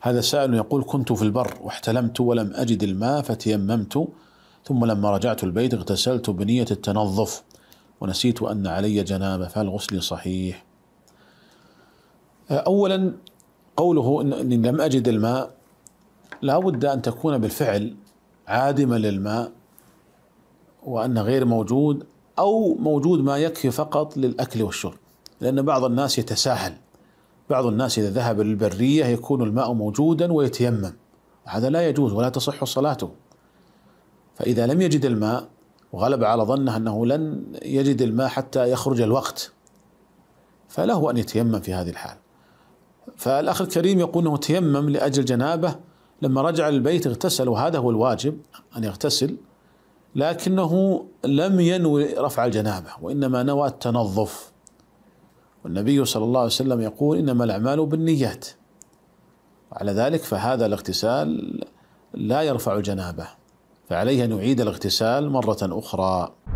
هذا سائل يقول كنت في البر واحتلمت ولم أجد الماء فتيممت ثم لما رجعت البيت اغتسلت بنية التنظف ونسيت أن علي جنابة فهل غسلي صحيح آه، أولا قوله أني لم أجد الماء لا بد أن تكون بالفعل عادما للماء وأن غير موجود أو موجود ما يكفي فقط للأكل والشرب لأن بعض الناس يتساهل بعض الناس إذا ذهب للبرية يكون الماء موجودا ويتيمم هذا لا يجوز ولا تصح صلاته فإذا لم يجد الماء وغلب على ظنه أنه لن يجد الماء حتى يخرج الوقت فله أن يتيمم في هذه الحال فالأخ الكريم يقول أنه تيمم لأجل جنابه لما رجع للبيت اغتسل وهذا هو الواجب أن يغتسل لكنه لم ينوي رفع الجنابة وإنما نوى التنظف والنبي صلى الله عليه وسلم يقول إنما الأعمال بالنيات على ذلك فهذا الاغتسال لا يرفع الجنابة فعليه أن يعيد الاغتسال مرة أخرى